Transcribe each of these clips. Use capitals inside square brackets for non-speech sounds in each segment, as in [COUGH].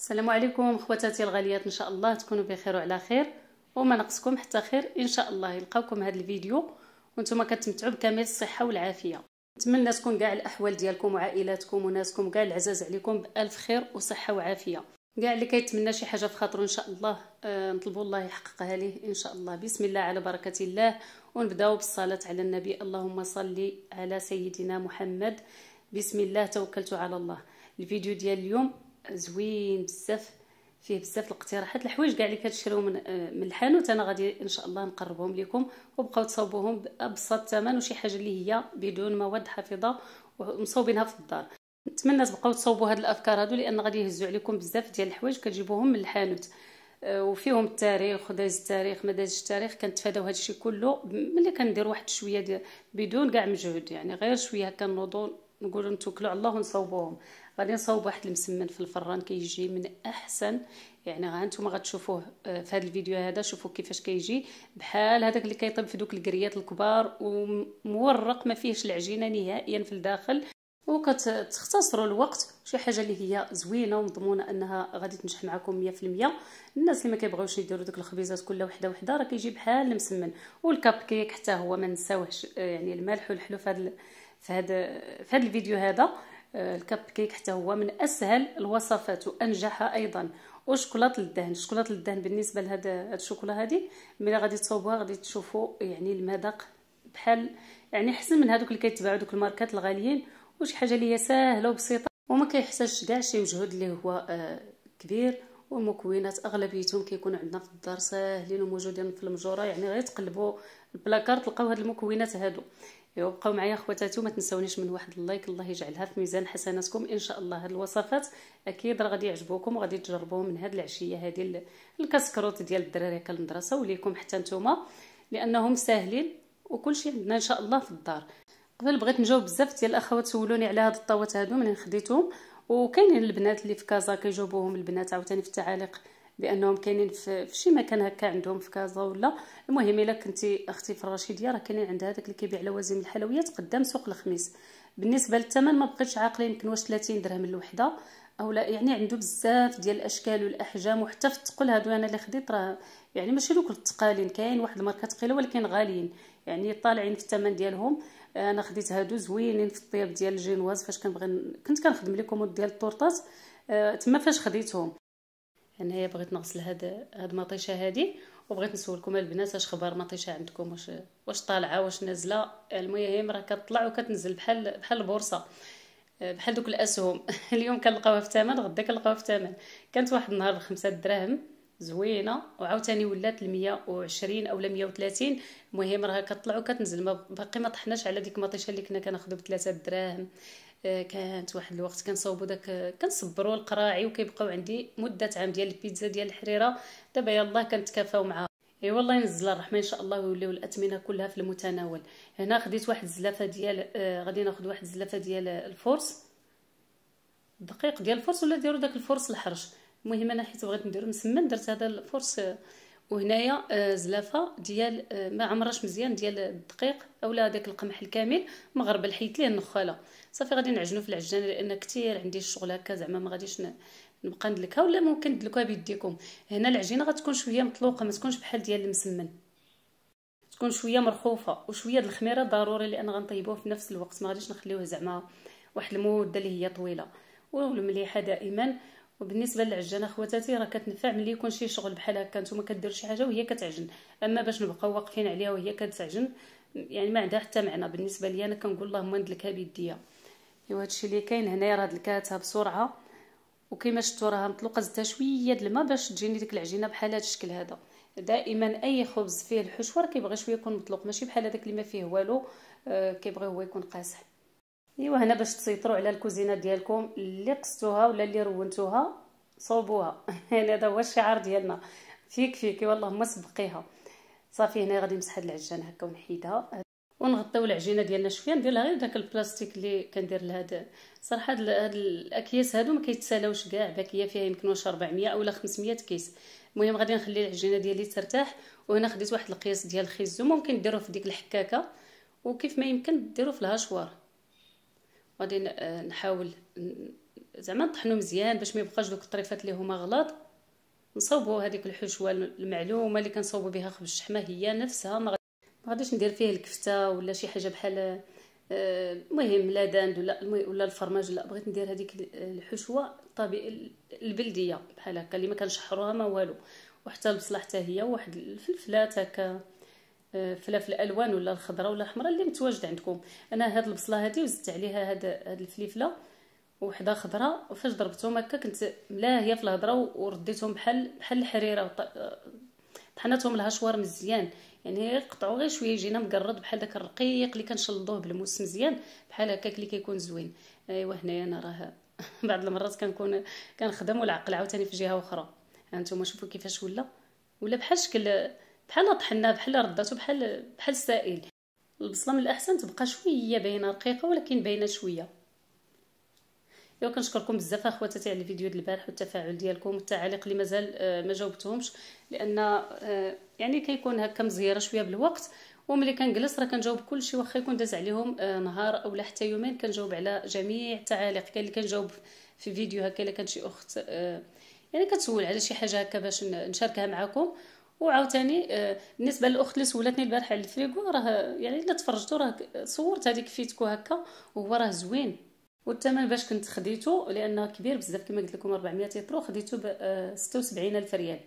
السلام عليكم خواتاتي الغاليات ان شاء الله تكونوا بخير وعلى خير وما نقصكم حتى خير ان شاء الله يلقاوكم هذا الفيديو وانتم كتمتعوا بكامل الصحه والعافيه نتمنى تكون كاع الاحوال ديالكم وعائلاتكم وناسكم كاع العزاز عليكم بالف خير وصحه وعافيه كاع اللي كيتمنى شي حاجه في خاطره ان شاء الله آه نطلبوا الله يحققها ليه ان شاء الله بسم الله على بركه الله ونبداو بالصلاه على النبي اللهم صل على سيدنا محمد بسم الله توكلت على الله الفيديو ديال اليوم زوين بزاف فيه بزاف الاقتراحات الحوايج كاع اللي كتشريو من آه، من الحانوت انا غادي ان شاء الله نقربهم لكم وبقاو تصاوبوهم بابسط الثمن وشي حاجه اللي هي بدون مواد حافظه ومصوبينها في الدار نتمنى تبقاو تصاوبوا هاد الافكار هادو لان غادي يهزوا عليكم بزاف ديال الحوايج كتجيبوهم من الحانوت آه، وفيهم التاريخ وداز التاريخ ما دازش التاريخ كنتفاداو هادشي كله ملي كندير واحد شويه ديال بدون كاع مجهود يعني غير شويه كنوضوا نقولوا نتوكلوا على الله ونصوبوهم غادي نصاوب واحد المسمن في الفران كيجي من احسن يعني ها نتوما غتشوفوه آه، في هذا الفيديو هذا شوفوا كيفاش كيجي بحال هذاك اللي كيطيب في دوك الكريات الكبار ومورق ما فيهش العجينه نهائيا في الداخل وكتختصروا الوقت شي حاجه اللي هي زوينه ومضمونه انها غادي تنجح معكم 100% الناس اللي ما كيبغيوش يديروا دوك الخبيزات كل وحده وحده راه كيجي بحال المسمن والكاب كيك حتى هو ما نساوهش آه، يعني الملح والحلو في هذا في هذا آه، في هذا الفيديو هذا الكب كيك حتى هو من اسهل الوصفات وانجحها ايضا وشوكولاط الدهن شكولاط الدهن بالنسبه لهاد الشوكولا هادي ملي غادي تصوبوها غادي تشوفوا يعني المذاق بحال يعني احسن من هادوك اللي كيتباعوا دوك الماركات الغاليين وشي حاجه اللي هي ساهله وبسيطه وما كيحتاجش كاع شي مجهود اللي هو آه كبير والمكونات اغلبيتهم كيكونوا عندنا في الدار ساهلين وموجودين في المجوره يعني غير تقلبوا البلاكار تلقاو هاد المكونات هادو ايوا بقاو معايا خواتاتي وما تنساونيش من واحد اللايك الله يجعلها في ميزان حسناتكم ان شاء الله هاد الوصفات اكيد راه غادي يعجبوكم وغادي تجربوهم من هاد العشيه هادي الكسكروت ديال الدراري المدرسه وليكم حتى نتوما لانهم ساهلين وكلشي عندنا ان شاء الله في الدار قبل بغيت نجاوب بزاف ديال الاخوات سولوني على هاد الطاوات هادو منين خديتهم وكاينين البنات اللي في كازا كيجاوبوهم البنات عاوتاني في التعاليق بانهم كاينين في شي مكان هكا عندهم في كازا ولا المهم الا كنتي اختي في الرشيديه راه كاينين عندها داك اللي كيبيع لوازم الحلويات قدام سوق الخميس بالنسبه للثمن ما بقيتش عاقله يمكن واش 30 درهم الوحده اولا يعني عنده بزاف ديال الاشكال والاحجام وحتى في الثقل هادو انا اللي خديت راه يعني ماشي دوك الثقالين كاين واحد الماركه ثقيله ولكن غاليين يعني طالعين في الثمن ديالهم انا خديت هادو زوينين في الطياب ديال الجينواز فاش كنبغي كنت كنخدم لي كومود ديال الطورطات أه، تما فاش خديتهم هي بغيت نغسل هاد هاد المطيشه هادي وبغيت نسولكم البنات اش خبار مطيشه عندكم واش واش طالعه واش نازله المهم راه كتطلع وكتنزل بحال بحال البورصه آه، بحال دوك الاسهم [LAUGHS] اليوم كنلقاوها في الثمن غدا كنلقاوها في الثمن كانت واحد النهار بخمسة دراهم زوينه وعاوتاني ولات ل 120 اولا 130 المهم راه كتطلع وكتنزل باقي ما طحناش على ديك المطيشه اللي كنا كناخذو ب 3 دراهم آه، كانت واحد الوقت كنصاوبوا داك كنصبروا القراعي وكيبقاو عندي مده عام ديال البيتزا ديال الحريره دابا يلاه كنتكافاو معاها اي والله ينزل الرحمن ان شاء الله ويوليو الاثمنه كلها في المتناول هنا خديت واحد الزلافه ديال آه غادي ناخذ واحد الزلافه ديال الفرص الدقيق ديال الفرص ولا ديروا داك الفرص الحرش المهم انا حيت بغيت ندير مسمن درت هذا الفرص آه، وهنايا آه، زلافه ديال آه، ما عمرش مزيان ديال الدقيق اولا داك القمح الكامل مغربل حيت ليه النخاله صافي غادي نعجنو في العجانه لان كثير عندي الشغل هكا زعما ما غاديش نبقى ندلكها ولا ممكن ندلكها بيديكم هنا العجينه غتكون شويه مطلوقه ما تكونش بحال ديال المسمن تكون شويه مرخوفه وشويه د الخميره ضروري لان غنطيبوه في نفس الوقت ما غاديش نخليوه زعما واحد المده اللي هي طويله والمليحه دائما وبالنسبه للعجانه خواتاتي راه كتنفع ملي يكون شي شغل بحال هكا نتوما كديروا شي حاجه وهي كتعجن اما باش نبقاو واقفين عليها وهي كتعجن يعني ما عندها حتى معنى بالنسبه لي انا كنقول اللهم ندلكها بيديا ايوا هادشي اللي كاين هنايا راه دلكاتها بسرعه وكيما شفتوا راها مطلوقه زدتها شويه د الماء باش تجيني ديك العجينه بحال هاد الشكل هذا دائما اي خبز فيه الحشوه كيبغي شويه يكون مطلوق ماشي بحال هذاك اللي ما فيه والو آه، كيبغي هو يكون قاسح ايوا هنا باش تسيطروا على الكوزينه ديالكم اللي قصتوها ولا اللي رونتوها صوبوها [LAUGHS] يعني هذا هو الشعار ديالنا فيك فيك والله ما سبقيها صافي هنا غادي نمسح هاد العجان هكا ونحيدها ونغطيو العجينه ديالنا شويه ندير لها غير داك البلاستيك اللي كندير لهاد صراحه هاد الاكياس هادو ما كيتسالاوش كاع باكيه فيها يمكن واش 400 اولا 500 كيس المهم غادي نخلي العجينه ديالي ترتاح وهنا خديت واحد القياس ديال الخيزو ممكن ديروه في ديك الحكاكه وكيف ما يمكن ديروه في الهشوار غادي آه، نحاول زعما نطحنو مزيان باش ما يبقاش دوك الطريفات اللي هما غلط نصوبو هذيك الحشوه المعلومه اللي كنصوبو بها خبز الشحمه هي نفسها ما غاديش ندير فيه الكفته ولا شي حاجه بحال آه، المهم لا داند ولا ولا الفرماج لا بغيت ندير هذيك الحشوه طبيعي البلديه بحال هكا اللي ما كنشحروها ما والو وحتى البصله حتى هي واحد الفلفلات هكا فلافل الالوان ولا الخضراء ولا الحمراء اللي متواجد عندكم انا هاد البصله هادي وزدت عليها هاد هاد الفليفله وحده خضراء وفاش ضربتهم هكا كنت ملاهيه في الهضره ورديتهم بحال بحال الحريره طحناتهم الهشوار مزيان يعني قطعوا غير شويه يجينا مقرض بحال داك الرقيق اللي كنشلضوه بالموس مزيان بحال هكاك اللي كيكون زوين ايوا هنايا انا راه [LAUGHS] بعض المرات كنكون كنخدم والعقل عاوتاني في جهه اخرى هانتوما شوفوا كيفاش ولا ولا بحال شكل بحال طحنا بحال رداتو بحال بحال السائل البصله من الاحسن تبقى شويه باينه رقيقه ولكن باينه شويه ايوا كنشكركم بزاف اخواتاتي على الفيديو ديال البارح والتفاعل ديالكم والتعاليق اللي مازال آه، ما جاوبتهمش لان آه، يعني كيكون هكا مزيره شويه بالوقت وملي كنجلس راه كنجاوب كلشي واخا يكون داز عليهم آه، نهار اولا حتى يومين كنجاوب على جميع التعاليق كاين اللي كنجاوب في فيديو هكا الا كانت شي اخت يعني كتسول على شي حاجه هكا باش نشاركها معكم وعاوتاني آه، بالنسبه للاخت اللي سولتني البارحه على الفريكو راه يعني الا تفرجتو راه صورت هذيك فيتكو هكا وهو راه زوين والثمن باش كنت خديته لانه كبير بزاف كما قلت لكم 400 يورو خديته ب 76000 آه، الف ريال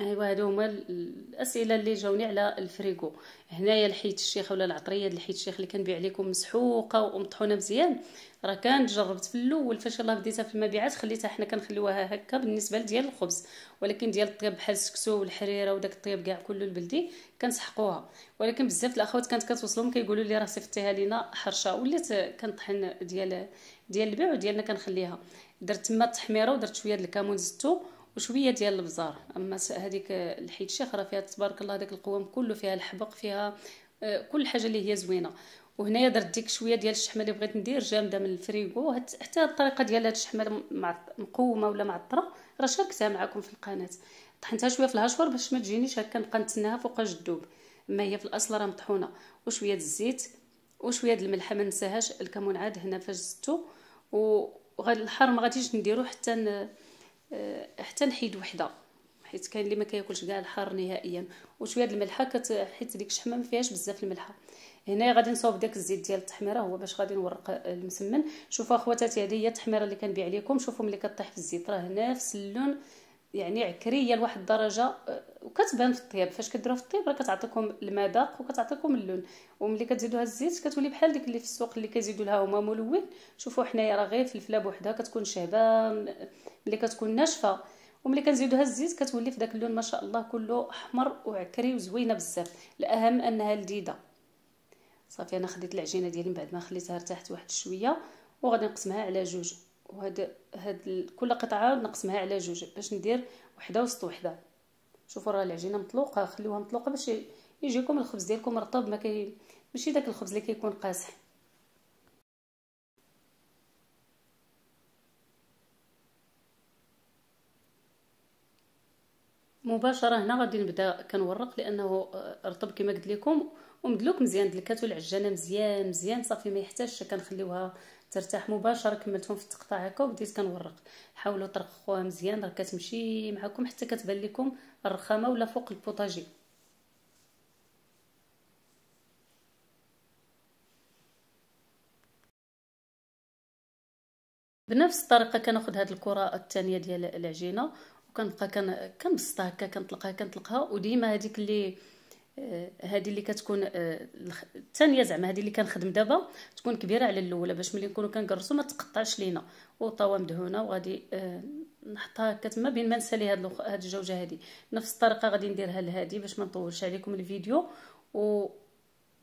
ايوا هادو هما الاسئله اللي جاوني على الفريغو هنايا الحيت الشيخ ولا العطريه الحيت الشيخ اللي كنبيع لكم مسحوقه ومطحونه مزيان راه كانت جربت في الاول فاش الله بديتها في المبيعات خليتها حنا كنخليوها هكا بالنسبه لديال الخبز ولكن ديال الطياب بحال السكسو والحريره وداك الطياب كاع كله البلدي كنسحقوها ولكن بزاف الاخوات كانت كتوصلهم كيقولوا لي راه صيفطيها لينا حرشه وليت كنطحن ديال ديال البيع وديالنا كنخليها درت تما التحميره ودرت شويه ديال الكمون زدتو وشويه ديال البزار اما هذيك الحيت الشيخ راه فيها تبارك الله داك القوام كله فيها الحبق فيها آه، كل حاجه اللي هي زوينه وهنايا درت ديك شويه ديال الشحمه اللي بغيت ندير جامده من الفريغو حتى الطريقه ديال هاد الشحمه مقومه ولا معطره راه شاركتها معكم في القناه طحنتها شويه في الهشور باش ما تجينيش هكا نبقى نتسناها فوق الجدوب ما هي في الاصل راه مطحونه وشويه الزيت وشويه د الملحه ما ننساهاش الكمون عاد هنا فاش زدتو وغادي الحار ما غاديش نديرو حتى آه، حتى نحيد وحده حيت كاين اللي ما كياكلش كاع الحار نهائيا وشويه د الملحه كت حيت ديك الشحمه ما فيهاش بزاف الملحه هنا غادي نصاوب داك الزيت ديال التحميره هو باش غادي نورق المسمن شوفوا اخواتاتي هذه هي التحميره اللي كنبيع لكم شوفوا ملي كطيح في الزيت راه هنا في السلون يعني عكريه لواحد الدرجه أه، وكتبان في الطياب فاش كديروها في الطياب راه كتعطيكم المذاق وكتعطيكم اللون وملي كتزيدوها الزيت كتولي بحال ديك اللي في السوق اللي كيزيدوا لها هما ملون شوفوا حنايا راه غير فلفله بوحدها كتكون شهبه ملي كتكون ناشفه وملي كنزيدوها الزيت كتولي في داك اللون ما شاء الله كله احمر وعكري وزوينه بزاف الاهم انها لذيذه صافي انا خديت العجينه ديالي من بعد ما خليتها ارتاحت واحد شويه وغادي نقسمها على جوج وهاد هاد كل قطعه نقسمها على جوج باش ندير وحده وسط وحده شوفوا راه العجينه مطلوقه خليوها مطلوقه باش يجيكم الخبز ديالكم رطب ما كي ماشي داك الخبز اللي كيكون قاسح مباشره هنا غادي نبدا كنورق لانه آه، رطب كما قلت لكم ومدلوك مزيان دلكاتو العجانه مزيان مزيان صافي ما يحتاجش كنخليوها ترتاح مباشره كملتهم في التقطاع هكا وبديت كنورق حاولوا ترققوها مزيان راه كتمشي معكم حتى كتبان لكم الرخامه ولا فوق البوطاجي بنفس الطريقه كناخذ هاد الكره الثانيه ديال العجينه وكنبقى كنبسطها هكا كنطلقها كنطلقها وديما هذيك اللي هذه آه، اللي كتكون آه، الثانيه زعما هذه اللي كنخدم دابا تكون كبيره على الاولى باش ملي نكونوا كنقرصوا ما تقطعش لينا وطاوه مدهونه وغادي آه، نحطها هكا تما بين ما نسالي هاد هاد الجوجه هادي نفس الطريقه غادي نديرها لهادي باش ما نطولش عليكم الفيديو و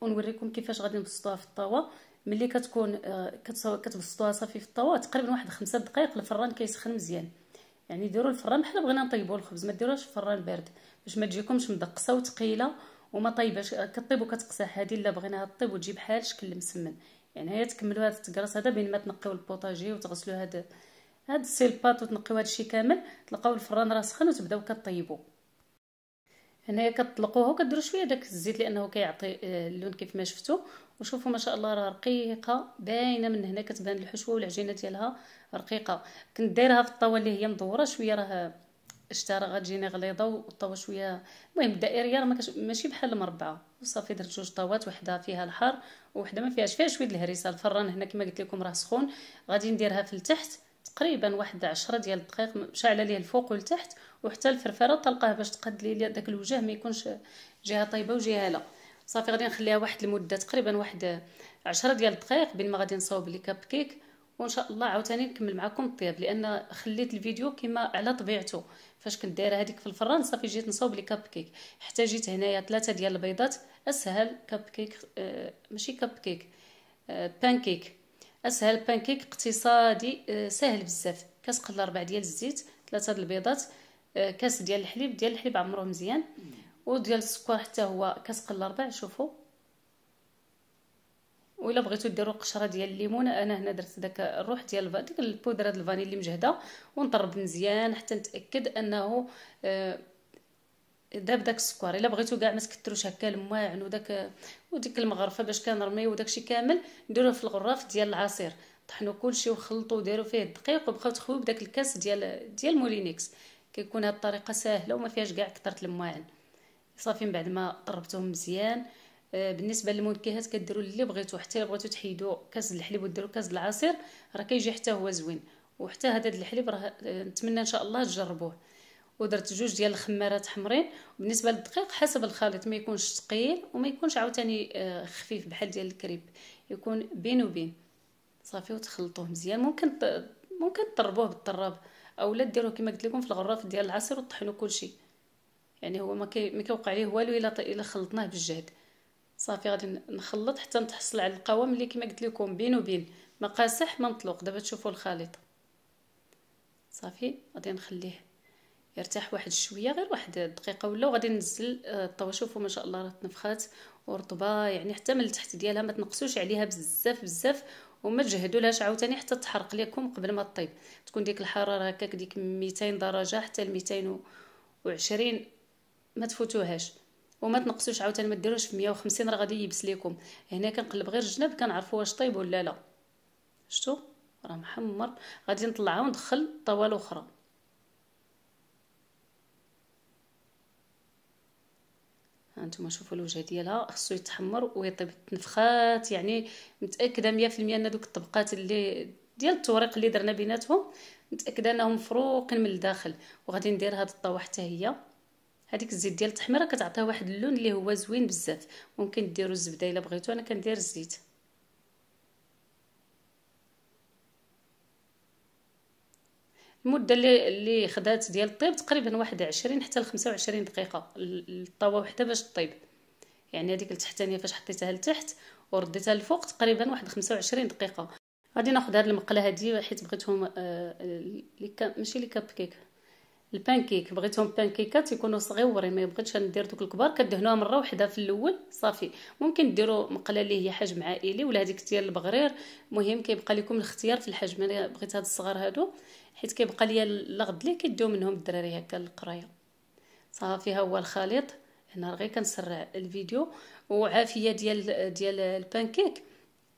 ونوريكم كيفاش غادي نبسطوها في الطاوه ملي كتكون كتبسطوها صافي في الطاوه تقريبا واحد خمسة دقائق الفران كيسخن مزيان يعني ديروا الفران بحال بغينا نطيبوا الخبز ما ديروهاش في فران بارد باش ما تجيكمش مدقصه وثقيله وما طيباش كطيب وكتقساح هذه الا بغيناها طيب وتجي بحال شكل المسمن يعني هي تكملوا هذا التكراس هذا بين ما تنقيو البوطاجي وتغسلوا هذا هاد السيلبات وتنقيو هادشي كامل تلقاو الفران راه سخن وتبداو كطيبوا هنايا كطلقوه وكديروا شويه داك الزيت لانه كيعطي آه، اللون كيف ما شفتوا وشوفوا ما شاء الله راه رقيقه باينه من هنا كتبان الحشوه والعجينه ديالها رقيقه كنت دايرها في الطاوه اللي هي مدوره شويه راه الشتاره غتجيني غليظه والطوا شويه المهم الدائريه راه مكش... ماشي بحال المربعه وصافي درت جوج طاوات وحده فيها الحر وحده ما فيهاش فيها شويه الهريسه الفران هنا كما قلت لكم راه سخون غادي نديرها في التحت تقريبا واحد عشرة ديال الدقائق شاعله ليه الفوق والتحت وحتى الفرفره تلقاه باش تقاد لي داك الوجه ما يكونش جهه طيبه وجهه لا صافي غادي نخليها واحد المده تقريبا واحد عشرة ديال الدقائق بين ما غادي نصاوب لي كاب كيك وان شاء الله عاوتاني نكمل معكم الطياب لان خليت الفيديو كما على طبيعته فاش كنت دايره هذيك في الفران صافي جيت نصاوب لي كاب كيك حتى جيت هنايا ثلاثه ديال البيضات اسهل كاب كيك آه ماشي كاب كيك آه بان كيك اسهل بان كيك اقتصادي آه سهل بزاف كاس قل ربع ديال الزيت ثلاثه ديال البيضات آه كاس ديال الحليب ديال الحليب عمروه مزيان وديال السكر حتى هو كاس قل ربع شوفوا وإلا بغيتو ديروا قشره ديال الليمون انا هنا درت داك الروح ديال ديك البودره ديال الفاني اللي مجهده ونطرب مزيان حتى نتاكد انه آه، داب داك السكر الا بغيتو كاع ما تكثروش هكا الماعن وداك وديك المغرفه باش كنرميو وداكشي كامل نديروه في الغراف ديال العصير طحنوا كلشي وخلطوا وديروا فيه الدقيق وبقاو تخويو بداك الكاس ديال ديال مولينيكس كيكون هاد الطريقه ساهله وما فيهاش كاع كثرت الماعن صافي من بعد ما طربتهم مزيان آه، بالنسبه للمنكهات كديروا اللي بغيتو حتى الا بغيتو تحيدوا كاس الحليب وديروا كاس العصير راه كيجي حتى هو زوين وحتى هذا الحليب راه آه، نتمنى ان شاء الله تجربوه ودرت جوج ديال الخمارات حمرين بالنسبه للدقيق حسب الخليط ما يكونش ثقيل وما يكونش عاوتاني آه، خفيف بحال ديال الكريب يكون بين وبين صافي وتخلطوه مزيان ممكن ممكن تضربوه بالطراب اولا ديروه كما قلت لكم في الغرف ديال العصير وطحنوا كلشي يعني هو ما كيوقع ليه والو الا الا خلطناه بالجهد صافي غادي نخلط حتى نتحصل على القوام اللي كما قلت لكم بين وبين مقاسح ما مطلوق دابا تشوفوا الخليط صافي غادي نخليه يرتاح واحد شويه غير واحد دقيقه ولا وغادي ننزل آه، الطوا شوفوا ما شاء الله راه تنفخات ورطبه يعني حتى من التحت ديالها ما تنقصوش عليها بزاف بزاف وما تجهدوا لهاش عاوتاني حتى تحرق لكم قبل ما طيب تكون ديك الحراره هكاك ديك 200 درجه حتى ل 220 ما تفوتوهاش وما تنقصوش عاوتاني ما ديروش في 150 راه غادي يبس لكم هنا كنقلب غير الجناب كنعرفوا واش طيب ولا لا شفتوا راه محمر غادي نطلعها وندخل طوال اخرى هانتوما شوفوا الوجه ديالها خصو يتحمر ويطيب التنفخات يعني متاكده 100% ان دوك الطبقات اللي ديال التوريق اللي درنا بيناتهم متاكده انهم مفروقين من الداخل وغادي ندير هاد الطاوه حتى هي هذيك الزيت ديال التحميره كتعطيها واحد اللون اللي هو زوين بزاف ممكن ديروا الزبده الا بغيتو انا كندير الزيت المده اللي اللي خدات ديال الطيب تقريبا واحد عشرين حتى ل وعشرين دقيقه الطاوه وحده باش طيب يعني هذيك التحتانيه فاش حطيتها لتحت ورديتها الفوق تقريبا واحد خمسة وعشرين دقيقه غادي ناخذ هاد المقله هادي حيت بغيتهم آه اللي ماشي لي كاب كيك البانكيك بغيتهم بانكيكات يكونوا صغيورين ما يبغيتش ندير دوك الكبار كدهنوها مره وحده في الاول صافي ممكن ديروا مقله اللي هي حجم عائلي ولا هذيك ديال البغرير المهم كيبقى لكم الاختيار في الحجم انا بغيت هاد الصغار هادو حيت كيبقى ليا الغد اللي كيديو منهم الدراري هكا للقرايه صافي ها هو الخليط هنا غير كنسرع الفيديو وعافيه ديال ديال البانكيك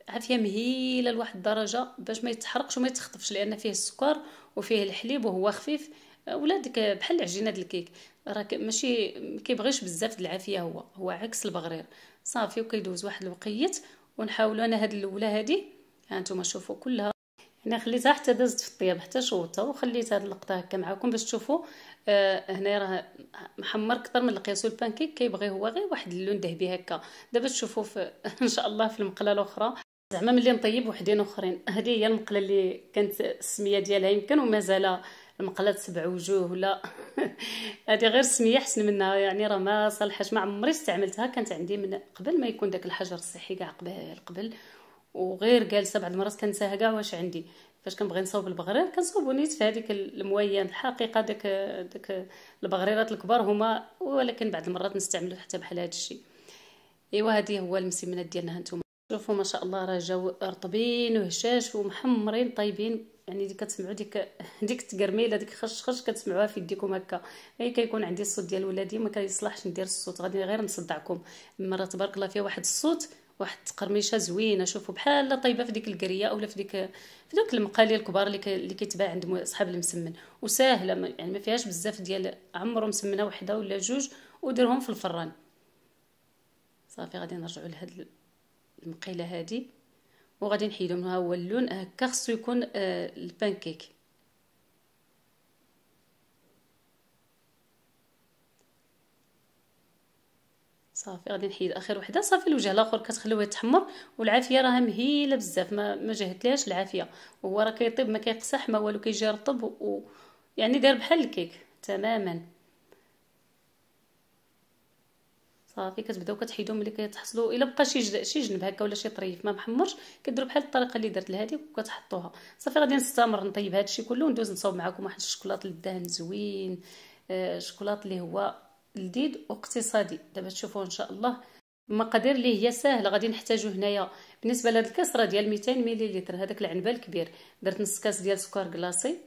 عافيه مهيله لواحد الدرجه باش ما يتحرقش وما يتخطفش لان فيه السكر وفيه الحليب وهو خفيف ولادك بحال العجينه ديال الكيك راه ماشي كيبغيش بزاف العافيه هو هو عكس البغرير صافي وكيدوز واحد الوقيت ونحاولوا انا هاد الاولى هادي ها نتوما شوفوا كلها هنا يعني خليتها حتى دازت في الطياب حتى شوطها وخليت هاد اللقطه هكا معكم باش تشوفوا آه هنا راه محمر اكثر من والبان البانكيك كيبغي هو غير واحد اللون ذهبي هكا دابا تشوفوا [LAUGHS] ان شاء الله في المقله الاخرى زعما ملي نطيب وحدين اخرين هذه هي المقله اللي كانت السميه ديالها يمكن ومازال المقلات سبع وجوه ولا [LAUGHS] هذه غير سميه حسن منها يعني راه ما صالحاش ما عمري استعملتها كانت عندي من قبل ما يكون داك الحجر الصحي كاع قبل قبل وغير جالسه بعض المرات كنساها كاع واش عندي فاش كنبغي نصوب البغرير كنصوبو نيت في هذيك المويان الحقيقه داك داك البغريرات الكبار هما ولكن بعض المرات نستعملو حتى بحال هذا الشيء ايوا هذه هو المسمنات ديالنا هانتوما شوفوا ما شاء الله راه جاو رطبين وهشاش ومحمرين طيبين يعني ديك كتسمعوا ديك ديك التكرميله ديك خش خش كتسمعوها في يديكم هكا اي كيكون عندي الصوت ديال ولادي ما كيصلحش ندير الصوت غادي غير نصدعكم مره تبارك الله فيها واحد الصوت واحد التقرميشه زوينه شوفوا بحال طيبه في ديك القريه اولا في ديك في دوك المقالي الكبار اللي اللي كيتباع عند اصحاب المسمن وساهله يعني ما فيهاش بزاف ديال عمرو مسمنه وحده ولا جوج وديرهم في الفران صافي غادي نرجعوا لهاد المقيله هذه وغادي نحيدهم ها هو اللون هكا آه، خصو يكون آه البانكيك صافي غادي نحيد اخر وحده صافي الوجه الاخر كتخليوه يتحمر والعافيه راه مهيله بزاف ما ما جهدتلهاش العافيه وهو راه كيطيب ما كيقصح ما والو كيجي رطب و... يعني داير بحال الكيك تماما صافي كتبداو كتحيدو ملي كتحصلوا الا بقى شي جد... شي جنب هكا ولا شي طريف ما محمرش كديروا بحال الطريقه اللي درت لهادي وكتحطوها صافي غادي نستمر نطيب هادشي كله وندوز نصاوب معكم واحد الشكلاط للدهن زوين آه اللي هو لذيذ واقتصادي دابا تشوفوه ان شاء الله المقادير اللي هي ساهله غادي نحتاجو هنايا بالنسبه لهاد الكسره ديال 200 مليلتر هذاك العنبه الكبير درت نص كاس ديال سكر كلاصي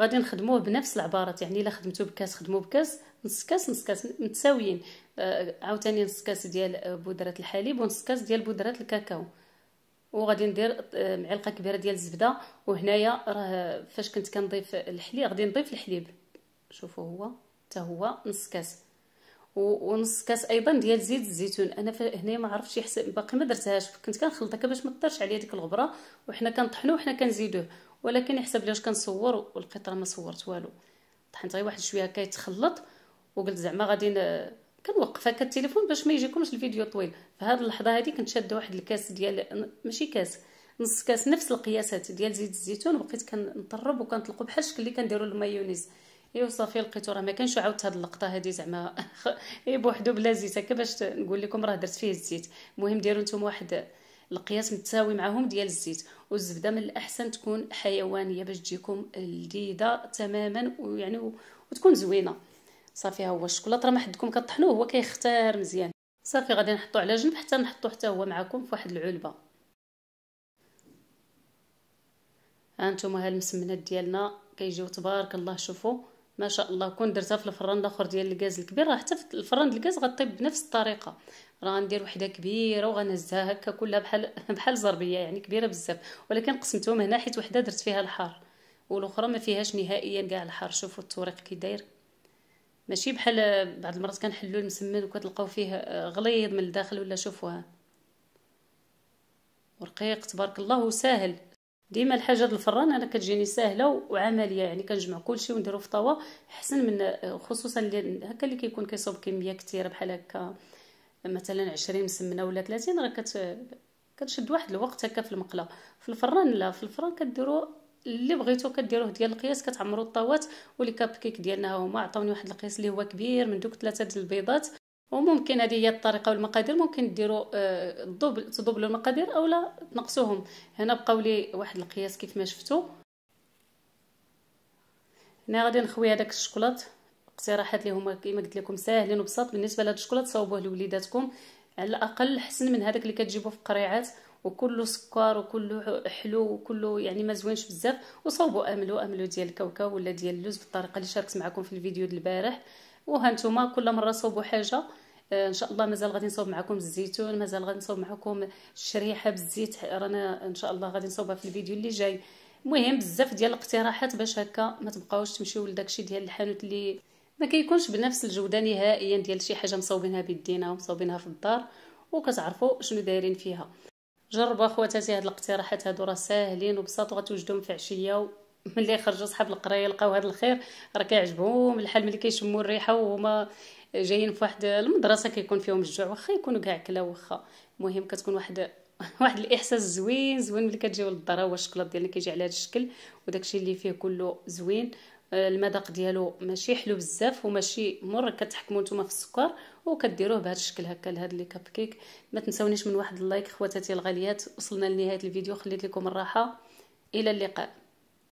غادي نخدموه بنفس العبارات يعني الا خدمتو بكاس خدمو بكاس نص كاس نص كاس متساويين آه، عاوتاني نص كاس ديال آه، بودره الحليب ونص كاس ديال بودره الكاكاو وغادي ندير آه، معلقه كبيره ديال الزبده وهنايا راه فاش كنت كنضيف الحليب غادي نضيف الحليب شوفوا هو حتى هو نص كاس ونص كاس ايضا ديال زيت الزيتون انا هنا ما عرفتش يحسب باقي ما درتهاش كنت كنخلطها باش ما طرش عليا ديك الغبره وحنا كنطحنوا وحنا كنزيدوه ولكن يحسب لي واش كنصور والقطره ما صورت والو طحنت غير واحد شويه كيتخلط وقلت زعما غادي كنوقف هكا التليفون باش ما يجيكمش الفيديو طويل فهاد اللحظه هادي كنت شاده واحد الكاس ديال ماشي كاس نص كاس نفس القياسات ديال زيت الزيتون وبقيت كنطرب وكنطلقو بحال الشكل اللي كنديرو المايونيز ايوا صافي لقيتو راه ما كانش عاودت هاد اللقطه هادي زعما [LAUGHS] اي بوحدو بلا زيت هكا باش نقول لكم راه درت فيه الزيت المهم ديروا نتوما واحد القياس متساوي معاهم ديال الزيت والزبده من الاحسن تكون حيوانيه باش تجيكم لذيذه تماما ويعني وتكون زوينه صافي ها هو الشوكولاط راه ما حدكم كطحنوه هو كيختار مزيان صافي غادي نحطو على جنب حتى نحطو حتى هو معكم في واحد العلبه ها نتوما ها المسمنات ديالنا كيجيو تبارك الله شوفوا ما شاء الله كون درتها في الفران الاخر ديال الغاز الكبير راه حتى في الفران الغاز غطيب بنفس الطريقه راه غندير وحده كبيره وغنهزها هكا كلها بحال [LAUGHS] بحال زربيه يعني كبيره بزاف ولكن قسمتهم هنا حيت وحده درت فيها الحار والاخرى ما فيهاش نهائيا كاع الحار شوفوا الطريق كي داير ماشي بحال بعض المرات كنحلو المسمن وكتلقاو فيه غليظ من الداخل ولا شوفوها ورقيق تبارك الله وساهل ديما الحاجه الفران انا كتجيني ساهله وعمليه يعني كنجمع كلشي ونديرو في طاوه احسن من خصوصا هكا اللي كيكون كيصوب كميه كثيره بحال هكا مثلا 20 مسمنه ولا 30 راه كت كتشد واحد الوقت هكا في المقله في الفران لا في الفران كديرو اللي بغيتو كديروه ديال القياس كتعمروا الطاوات ولي كاب كيك ديالنا ها هما عطاوني واحد القياس اللي هو كبير من دوك ثلاثه ديال البيضات وممكن هذه هي الطريقه والمقادير ممكن ديروا الدوبل آه، تدوبلوا المقادير اولا تنقصوهم هنا بقاو لي واحد القياس كيف ما شفتوا هنا غادي نخوي هذاك الشكلاط اقتراحات اللي هما كما قلت لكم ساهلين وبساط بالنسبه لهاد الشكلاط صاوبوه لوليداتكم على الاقل حسن من هذاك اللي كتجيبوه في القريعات وكله سكر وكله حلو وكله يعني ما زوينش بزاف وصوبوا املو املو ديال الكاوكاو ولا ديال اللوز بالطريقه اللي شاركت معكم في الفيديو ديال البارح وهانتوما كل مره صوبوا حاجه آه، ان شاء الله مازال غادي نصوب معكم الزيتون مازال غادي نصوب معكم الشريحه بالزيت رانا ان شاء الله غادي نصوبها في الفيديو اللي جاي المهم بزاف ديال الاقتراحات باش هكا ما تبقاوش تمشيو لداكشي ديال الحانوت اللي ما كيكونش بنفس الجوده نهائيا ديال شي حاجه مصوبينها بيدينا ومصوبينها في الدار وكتعرفوا شنو دايرين فيها جربوا اخواتاتي هاد الاقتراحات هادو راه ساهلين وبساط وغتوجدهم في عشيه [LAUGHS] ملي يخرجوا صحاب القرايه يلقاو هاد الخير راه كيعجبهم الحال ملي كيشموا الريحه وهما جايين في واحد المدرسه كيكون فيهم الجوع واخا يكونوا كاع كلا واخا المهم كتكون واحد [LAUGHS] واحد الاحساس زوين زوين ملي كتجيو للدار هو الشكلاط ديالنا كيجي على هذا الشكل وداكشي اللي فيه كله زوين آه، المذاق ديالو ماشي حلو بزاف وماشي مر كتحكموا نتوما في السكر وكديروه بهذا الشكل هكا لهاد لي كاب كيك ما تنساونيش من واحد اللايك خواتاتي الغاليات وصلنا لنهايه الفيديو خليت لكم الراحه الى اللقاء